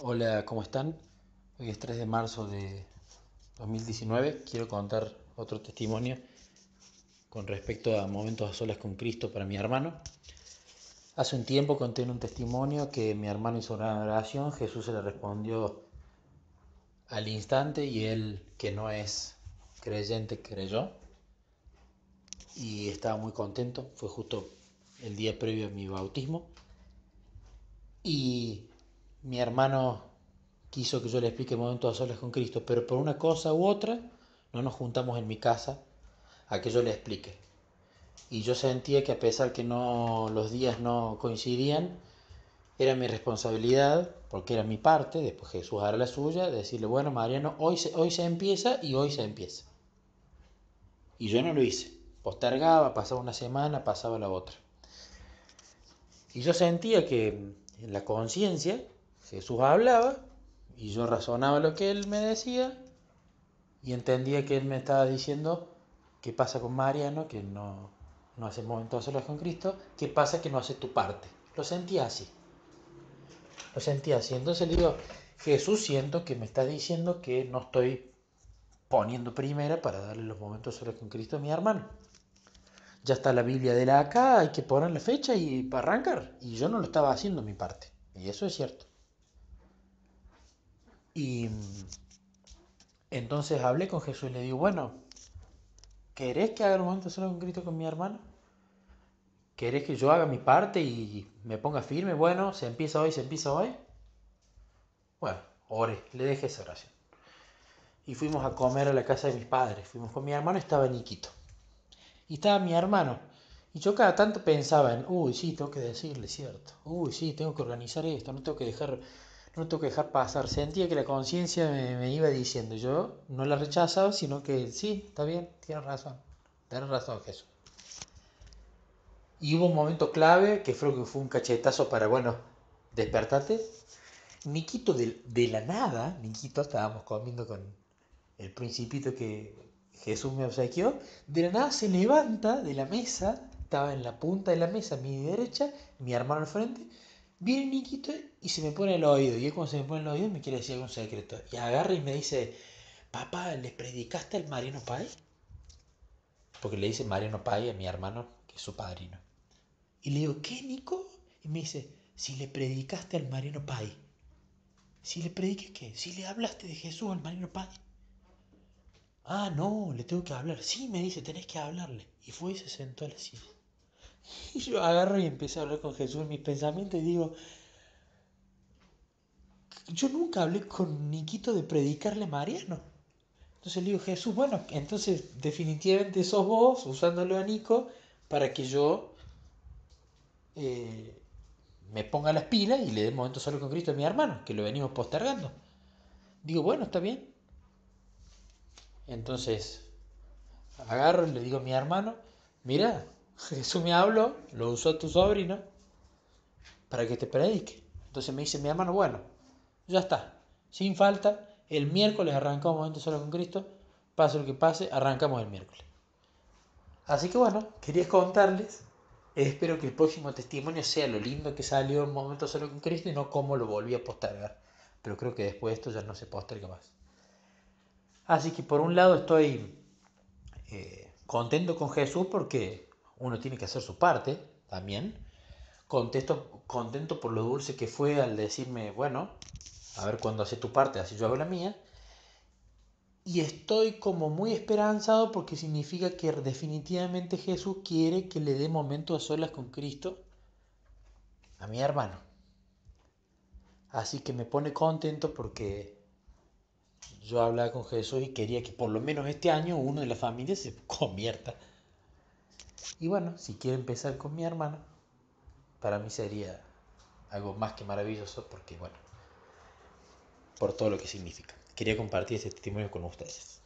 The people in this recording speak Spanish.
Hola, ¿cómo están? Hoy es 3 de marzo de 2019. Quiero contar otro testimonio con respecto a momentos a solas con Cristo para mi hermano. Hace un tiempo conté un testimonio que mi hermano hizo una oración, Jesús se le respondió al instante y él, que no es creyente, creyó. Y estaba muy contento, fue justo el día previo a mi bautismo. Y mi hermano quiso que yo le explique momentos a solas con Cristo, pero por una cosa u otra no nos juntamos en mi casa a que yo le explique. Y yo sentía que a pesar que no los días no coincidían, era mi responsabilidad, porque era mi parte, después Jesús hará la suya, decirle, bueno, Mariano, hoy se, hoy se empieza y hoy se empieza. Y yo no lo hice. Postergaba, pasaba una semana, pasaba la otra. Y yo sentía que en la conciencia Jesús hablaba y yo razonaba lo que él me decía y entendía que él me estaba diciendo qué pasa con Mariano, que no, no momentos entonces con Cristo, qué pasa que no hace tu parte. Lo sentía así. Lo sentía así. Entonces le digo, Jesús siento que me está diciendo que no estoy poniendo primera para darle los momentos solos con Cristo a mi hermano. Ya está la Biblia de la acá, hay que ponerle la fecha y para arrancar. Y yo no lo estaba haciendo mi parte. Y eso es cierto. Y entonces hablé con Jesús, y le digo, bueno, ¿querés que haga un momento solo con grito con mi hermano? ¿Querés que yo haga mi parte y me ponga firme? Bueno, se empieza hoy, se empieza hoy. Bueno, oré, le dejé esa oración. Y fuimos a comer a la casa de mis padres. Fuimos con mi hermano, estaba Niquito. Y estaba mi hermano. Y yo cada tanto pensaba en, uy, sí, tengo que decirle, cierto. Uy, sí, tengo que organizar esto, no tengo que dejar no tengo que dejar pasar. Sentía que la conciencia me, iba diciendo, yo no la rechazaba, sino que sí, está bien, tienes razón, tienes razón Jesús. Y hubo un momento clave que creo que fue un cachetazo para, bueno, despertarte. Niquito de, de la nada, Niquito, estábamos comiendo con el principito que Jesús me obsequió, de la nada se levanta de la mesa, estaba en la punta de la mesa, a mi derecha, mi hermano al frente, Viene Nikito y se me pone el oído. Y es cuando se me pone el oído me quiere decir algún secreto. Y agarra y me dice, papá, ¿le predicaste al Mariano Pai? Porque le dice Mariano Pai a mi hermano, que es su padrino. Y le digo, ¿qué, Nico? Y me dice, si le predicaste al Mariano Pai. Si le prediques qué? Si le hablaste de Jesús al Mariano Pai. Ah, no, le tengo que hablar. Sí, me dice, tenés que hablarle. Y fue y se sentó a la silla. Y yo agarro y empecé a hablar con Jesús en mis pensamientos y digo, yo nunca hablé con Niquito de predicarle a Mariano. Entonces le digo, Jesús, bueno, entonces definitivamente sos vos usándolo a Nico para que yo eh, me ponga las pilas y le dé momento solo con Cristo a mi hermano, que lo venimos postergando. Digo, bueno, está bien. Entonces, agarro y le digo a mi hermano, mira, Jesús me habló, lo usó tu sobrino para que te predique. Entonces me dice mi hermano, bueno, ya está, sin falta, el miércoles arrancamos Momento Solo con Cristo, pase lo que pase, arrancamos el miércoles. Así que bueno, quería contarles, espero que el próximo testimonio sea lo lindo que salió en Momento Solo con Cristo y no cómo lo volví a postergar. Pero creo que después de esto ya no se posterga más. Así que por un lado estoy eh, contento con Jesús porque uno tiene que hacer su parte también. Contesto, contento por lo dulce que fue al decirme, bueno, a ver cuando haces tu parte, así yo hago la mía. Y estoy como muy esperanzado porque significa que definitivamente Jesús quiere que le dé momentos a solas con Cristo a mi hermano. Así que me pone contento porque yo hablaba con Jesús y quería que por lo menos este año uno de la familia se convierta. Y bueno, si quiero empezar con mi hermana, para mí sería algo más que maravilloso porque, bueno, por todo lo que significa. Quería compartir este testimonio con ustedes.